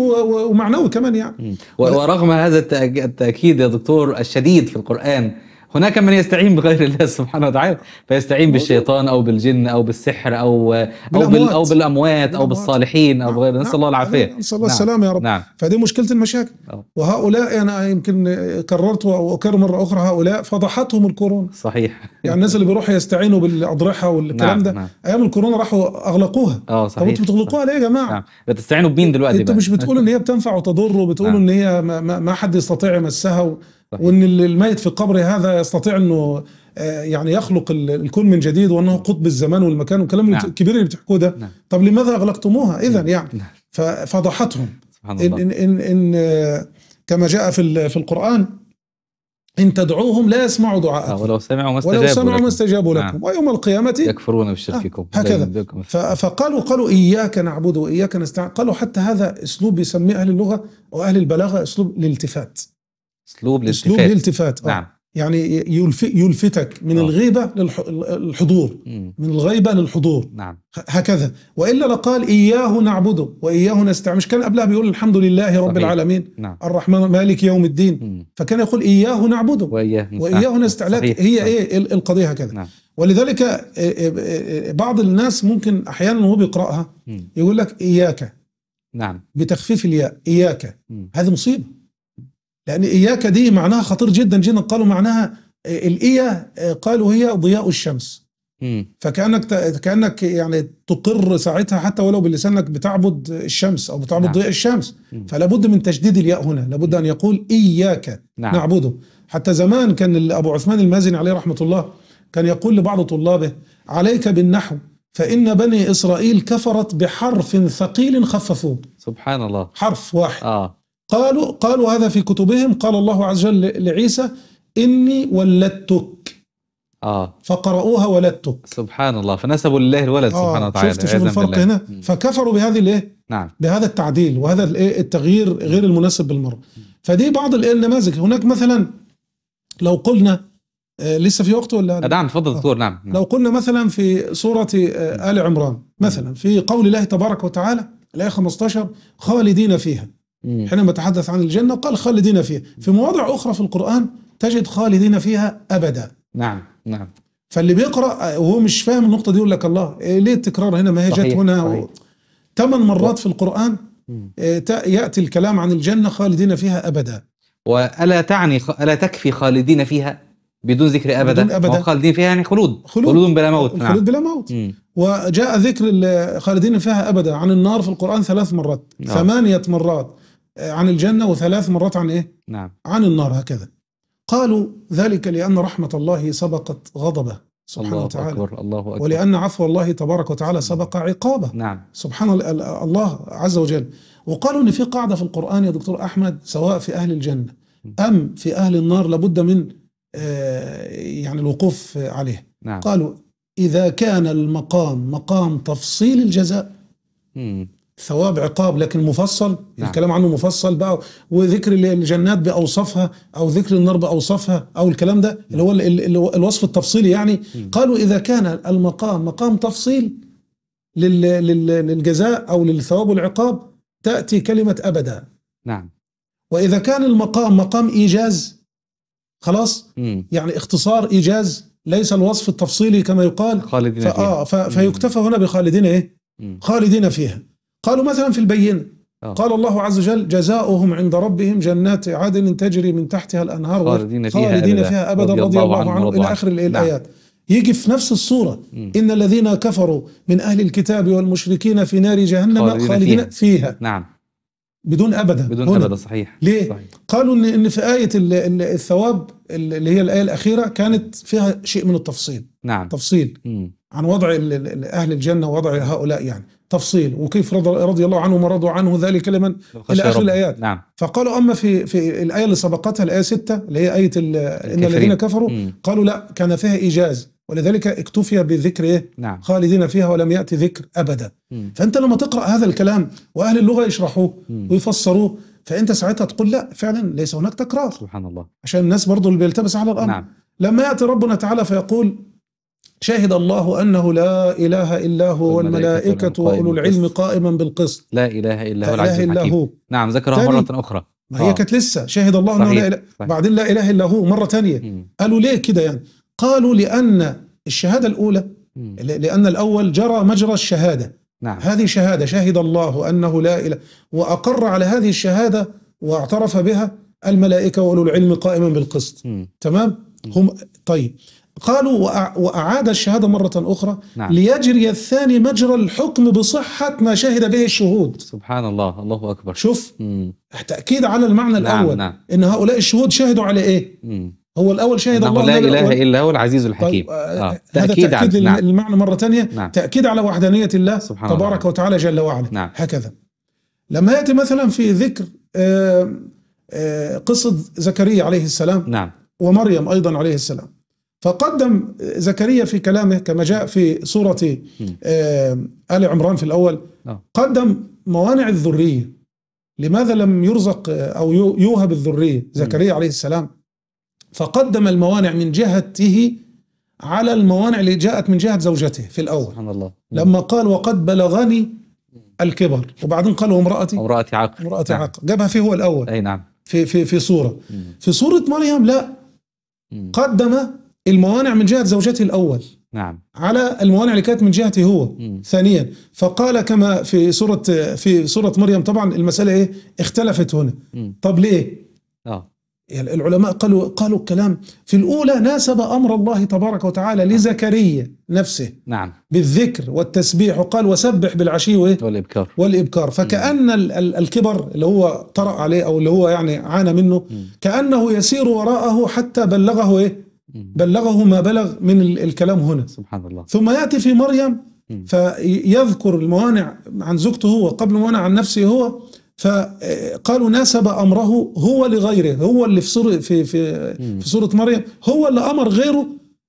ومعنوي كمان يعني ورغم هذا التاكيد يا دكتور الشديد في القران هناك من يستعين بغير الله سبحانه وتعالى فيستعين بالشيطان او بالجن او بالسحر او او بالاموات او بالاموات او بالصالحين او نعم. بغير نسال الله نعم. العافيه نعم. نسال الله السلامه يا رب نعم. فدي مشكله المشاكل وهؤلاء انا يمكن كررت واكرر مره اخرى هؤلاء فضحتهم الكورونا صحيح يعني الناس اللي بيروحوا يستعينوا بالاضرحه والكلام نعم. ده نعم. ايام الكورونا راحوا اغلقوها اه صحيح طب انتوا بتغلقوها ليه يا جماعه؟ نعم. بتستعينوا بمين دلوقتي انتوا مش بتقولوا ان هي بتنفع وتضر وبتقولوا نعم. ان هي ما, ما حد يستطيع يمسها وان الميت في القبر هذا يستطيع انه آه، يعني يخلق الكون من جديد وانه قطب الزمان والمكان والكلام نعم. الكبير اللي بتحكوه ده نعم. طب لماذا اغلقتموها اذا نعم. يعني ففضحتهم نعم. فضحتهم سبحان الله. إن, إن, إن آه، كما جاء في في القران ان تدعوهم لا يسمعوا دعاءكم آه، ولو سمعوا ما استجابوا ولو سمعوا ما استجابوا نعم. لكم نعم. ويوم القيامه يكفرون بشرككم هكذا فقالوا قالوا اياك نعبد واياك نستعين قالوا حتى هذا اسلوب يسميه اهل اللغه واهل البلاغه اسلوب الالتفات اسلوب الالتفات اسلوب الالتفات آه. نعم يعني يلفتك من أوه. الغيبة للحضور مم. من الغيبة للحضور نعم. هكذا وإلا لقال إياه نعبده وإياه نستعين مش كان قبلها بيقول الحمد لله رب صحيح. العالمين نعم. الرحمن مالك يوم الدين مم. فكان يقول إياه نعبده وإياه, وإياه نستعين هي صحيح. إيه القضية هكذا نعم. ولذلك آه، آه، بعض الناس ممكن أحيانا وهو بيقرأها يقول لك إياك نعم بتخفيف الياء إياك مم. هذه مصيبة لأن إياك دي معناها خطير جدا جدا قالوا معناها الايا قالوا هي ضياء الشمس فكأنك كأنك يعني تقر ساعتها حتى ولو بلسانك بتعبد الشمس أو بتعبد نعم. ضياء الشمس فلا بد من تشديد الياء هنا لابد أن يقول إياك نعم. نعبده حتى زمان كان أبو عثمان المازني عليه رحمة الله كان يقول لبعض طلابه عليك بالنحو فإن بني إسرائيل كفرت بحرف ثقيل خففوه سبحان الله حرف واحد آه. قالوا قالوا هذا في كتبهم قال الله عز وجل لعيسى إني ولدتك آه. فقرؤوها ولدتك سبحان الله فنسبوا لله الولد آه. سبحانه وتعالى شفت شوف الفرق هنا فكفروا بهذه الايه نعم بهذا التعديل وهذا الايه التغيير غير المناسب بالمره فدي بعض الايه النماذج هناك مثلا لو قلنا آه لسه في وقت ولا نعم تفضل آه. دكتور آه. نعم. نعم لو قلنا مثلا في سوره آه ال عمران مثلا في قول الله تبارك وتعالى الايه 15 خالدين فيها حينما تحدث عن الجنة قال خالدين فيها في مواضع أخرى في القرآن تجد خالدين فيها أبدا نعم نعم فاللي بيقرأ وهو مش فاهم النقطة دي يقول لك الله إيه ليه التكرار هنا ما هي جت هنا ثمان مرات في القرآن إيه، يأتي الكلام عن الجنة خالدين فيها أبدا وألا تعني ألا تكفي خالدين فيها بدون ذكر أبدا بدون أبدا خالدين فيها يعني خلود خلود, خلود بلا موت نعم. خلود بلا موت مم. وجاء ذكر خالدين فيها أبدا عن النار في القرآن ثلاث مرات نعم. ثمانية مرات آه، عن الجنة وثلاث مرات عن إيه؟ نعم عن النار هكذا قالوا ذلك لأن رحمة الله سبقت غضبه سبحانه الله وتعالى أكبر الله أكبر ولأن عفو الله تبارك وتعالى نعم. سبق عقابه نعم سبحان الله عز وجل وقالوا إن في قاعدة في القرآن يا دكتور أحمد سواء في أهل الجنة نعم. أم في أهل النار لابد من آه، يعني الوقوف عليه نعم. قالوا إذا كان المقام مقام تفصيل الجزاء ثواب عقاب لكن مفصل نعم. الكلام عنه مفصل بقى وذكر الجنات باوصافها او ذكر النار باوصافها او الكلام ده نعم. اللي هو الوصف التفصيلي يعني قالوا اذا كان المقام مقام تفصيل للجزاء او للثواب والعقاب تاتي كلمه ابدا نعم واذا كان المقام مقام ايجاز خلاص مم. يعني اختصار ايجاز ليس الوصف التفصيلي كما يقال خالدين فآه فيكتفى هنا بخالدين ايه مم. خالدين فيها قالوا مثلا في البينة آه. قال الله عز وجل جزاؤهم عند ربهم جنات عدن تجري من تحتها الأنهار خالدين فيها, خالدين أبدا, فيها أبدا رضي, الله, الله عنه, عنه إلى آخر الآيات نعم. يجي في نفس الصورة مم. إن الذين كفروا من أهل الكتاب والمشركين في نار جهنم خالدين, خالدين فيها. فيها نعم بدون أبدا بدون هنا. أبدا صحيح ليه؟ صحيح. قالوا إن, إن في آية الثواب اللي هي الآية الأخيرة كانت فيها شيء من التفصيل نعم تفصيل مم. عن وضع أهل الجنة ووضع هؤلاء يعني تفصيل وكيف رضي, رضي الله عنهم ورضوا عنه ذلك لمن الى اخر الايات نعم. فقالوا اما في في الايه اللي سبقتها الايه 6 اللي هي ايه ان الذين كفروا مم. قالوا لا كان فيها ايجاز ولذلك اكتفي بذكر ايه نعم. خالدين فيها ولم ياتي ذكر ابدا مم. فانت لما تقرا هذا الكلام واهل اللغه يشرحوه مم. ويفسروه فانت ساعتها تقول لا فعلا ليس هناك تكرار سبحان الله عشان الناس برضه اللي بيلتبس على الامر نعم. لما ياتي ربنا تعالى فيقول شهد الله أنه لا إله إلا هو والملائكة وأولو العلم قائما بالقسط لا إله إلا هو العزيز الحكيم نعم ذكرها مرة أخرى ما هي آه. كانت لسه شهد الله صحيح. أنه لا إله صحيح. بعدين لا إله إلا هو مرة تانية قالوا ليه كده يعني قالوا لأن الشهادة الأولى مم. لأن الأول جرى مجرى الشهادة نعم. هذه شهادة شهد الله أنه لا إله وأقر على هذه الشهادة واعترف بها الملائكة وأولو العلم قائما بالقسط تمام هم طيب قالوا وأعاد الشهادة مرة أخرى نعم. ليجري الثاني مجرى الحكم بصحة ما شهد به الشهود سبحان الله الله أكبر شوف مم. تأكيد على المعنى نعم الأول نعم. إن هؤلاء الشهود شهدوا على إيه مم. هو الأول شهد الله لا إله إلا هو العزيز الحكيم طيب آه. تأكيد, آه، تأكيد على نعم. المعنى مرة تانية نعم. تأكيد على وحدانية الله سبحان تبارك الله. وتعالى جل وعلا نعم. هكذا لما يأتي مثلا في ذكر آه آه قصة زكريا عليه السلام نعم. ومريم أيضا عليه السلام فقدم زكريا في كلامه كما جاء في سورة آه، آل عمران في الأول نعم. قدم موانع الذرية لماذا لم يرزق آه، أو يوهب الذرية زكريا عليه السلام فقدم الموانع من جهته على الموانع اللي جاءت من جهة زوجته في الأول سبحان الله لما قال وقد بلغني الكبر وبعدين قال وامرأتي امرأتي عاقر امرأتي نعم. عاقر جابها فيه هو الأول أي نعم في في في صورة في صورة مريم لا قدم الموانع من جهة زوجته الأول نعم على الموانع اللي كانت من جهته هو مم. ثانيا فقال كما في سورة في سورة مريم طبعا المسألة إيه اختلفت هنا مم. طب ليه آه. يعني العلماء قالوا قالوا الكلام في الأولى ناسب أمر الله تبارك وتعالى لزكريا نفسه نعم بالذكر والتسبيح وقال وسبح بالعشي والإبكار والإبكار فكأن مم. الكبر اللي هو طرأ عليه أو اللي هو يعني عانى منه مم. كأنه يسير وراءه حتى بلغه إيه بلغه ما بلغ من الكلام هنا سبحان الله ثم يأتي في مريم فيذكر الموانع عن زوجته هو قبل الموانع عن نفسه هو فقالوا ناسب امره هو لغيره هو اللي في سوره في في في سوره مريم هو اللي امر غيره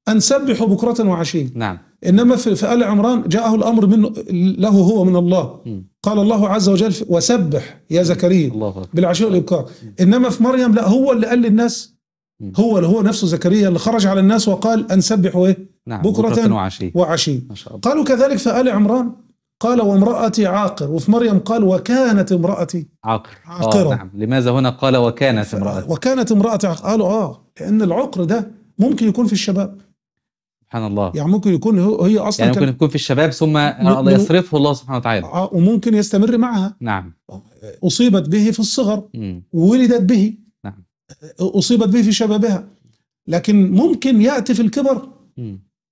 ان سبحوا بكره وعشيه نعم انما في, في ال عمران جاءه الامر منه له هو من الله قال الله عز وجل وسبح يا زكريا بالعشاء والابكار انما في مريم لا هو اللي قال للناس هو هو نفسه زكريا اللي خرج على الناس وقال أن سبحوا إيه؟ نعم بكرة, بكرة وعشي, وعشي. قالوا كذلك في آل عمران قال وامرأتي عاقر وفي مريم قال وكانت امرأتي عاقر آه، عاقرة نعم. لماذا هنا قال وكانت امرأتي وكانت امرأتي عاقر قالوا آه لأن العقر ده ممكن يكون في الشباب سبحان الله يعني ممكن يكون هي اصلا يعني ممكن يكون في الشباب ثم الله يصرفه الله سبحانه وتعالى آه، وممكن يستمر معها نعم اصيبت به في الصغر ولدت به أصيبت به في شبابها لكن ممكن يأتي في الكبر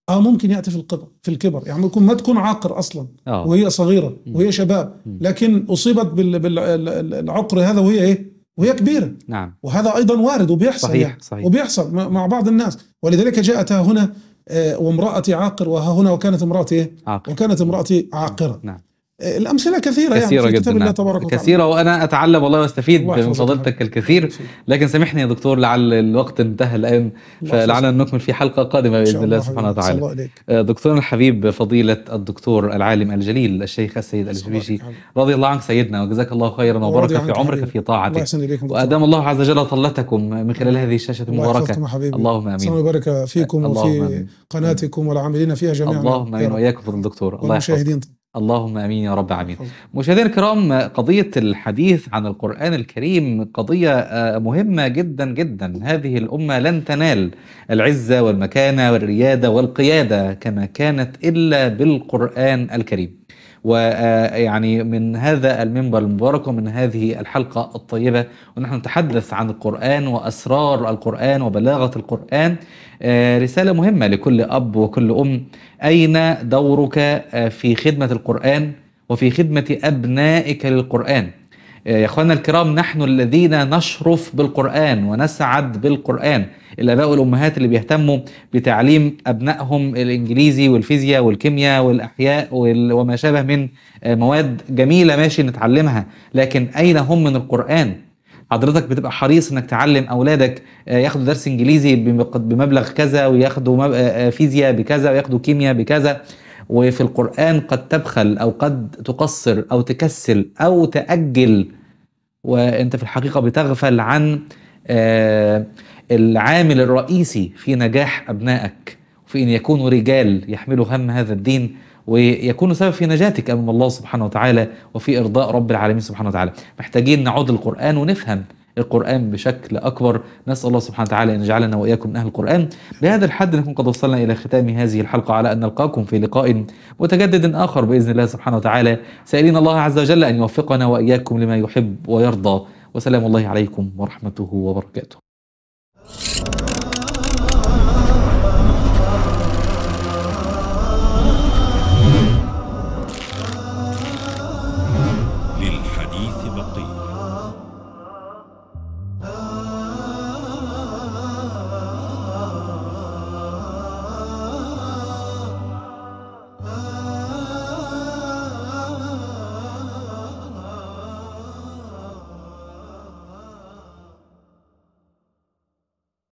اه ممكن ياتي في الكبر في الكبر يعني ممكن ما تكون عاقر اصلا آه. وهي صغيره وهي شباب لكن اصيبت بالعقر هذا وهي ايه وهي كبيره نعم وهذا ايضا وارد وبيحصل صحيح يعني صحيح وبيحصل مع بعض الناس ولذلك جاءت هنا آه، وامرأتي عاقر وها هنا وكانت امرأتي ايه عاقر. وكانت امرأتي عاقره نعم الامثله كثيره يعني كثيره يعني جدا الله نعم. تبارك وتعالى كثيره وانا اتعلم والله واستفيد من فضيلتك الكثير لكن سامحني يا دكتور لعل الوقت انتهى الان فلعلنا نكمل في حلقه قادمه باذن الله سبحانه وتعالى آه، دكتورنا الحبيب فضيله الدكتور العالم الجليل الشيخ السيد الجبيشي رضي الله عنك سيدنا وجزاك الله خيرا وبارك في عمرك في طاعته وادام الله عز وجل طلتكم من خلال هذه الشاشه المباركه اللهم امين آه، اللهم بارك فيكم وفي قناتكم والعاملين فيها جميعا اللهم امين واياكم فضل الدكتور الله يحفظك اللهم امين يا رب العالمين. مشاهدينا الكرام قضيه الحديث عن القران الكريم قضيه آه، مهمه جدا جدا، هذه الامه لن تنال العزه والمكانه والرياده والقياده كما كانت الا بالقران الكريم. ويعني آه، من هذا المنبر المبارك ومن هذه الحلقة الطيبة ونحن نتحدث عن القرآن وأسرار القرآن وبلاغة القرآن آه، رسالة مهمة لكل أب وكل أم أين دورك آه، في خدمة القرآن وفي خدمة أبنائك للقرآن إيه، يا اخوانا الكرام نحن الذين نشرف بالقران ونسعد بالقران الاباء والامهات اللي بيهتموا بتعليم ابنائهم الانجليزي والفيزياء والكيمياء والاحياء وما شابه من إيه، مواد جميله ماشي نتعلمها لكن اين هم من القران حضرتك بتبقى حريص انك تعلم اولادك إيه، ياخدوا درس انجليزي بمبلغ كذا وياخدوا فيزياء بكذا وياخدوا كيمياء بكذا وفي القرآن قد تبخل أو قد تقصر أو تكسل أو تأجل وأنت في الحقيقة بتغفل عن آه، العامل الرئيسي في نجاح أبنائك وفي أن يكونوا رجال يحملوا هم هذا الدين ويكونوا سبب في نجاتك امام الله سبحانه وتعالى وفي ارضاء رب العالمين سبحانه وتعالى محتاجين نعود القران ونفهم القرآن بشكل أكبر نسأل الله سبحانه وتعالى أن يجعلنا وإياكم من أهل القرآن بهذا الحد نكون قد وصلنا إلى ختام هذه الحلقة على أن نلقاكم في لقاء متجدد آخر بإذن الله سبحانه وتعالى سائلين الله عز وجل أن يوفقنا وإياكم لما يحب ويرضى وسلام الله عليكم ورحمته وبركاته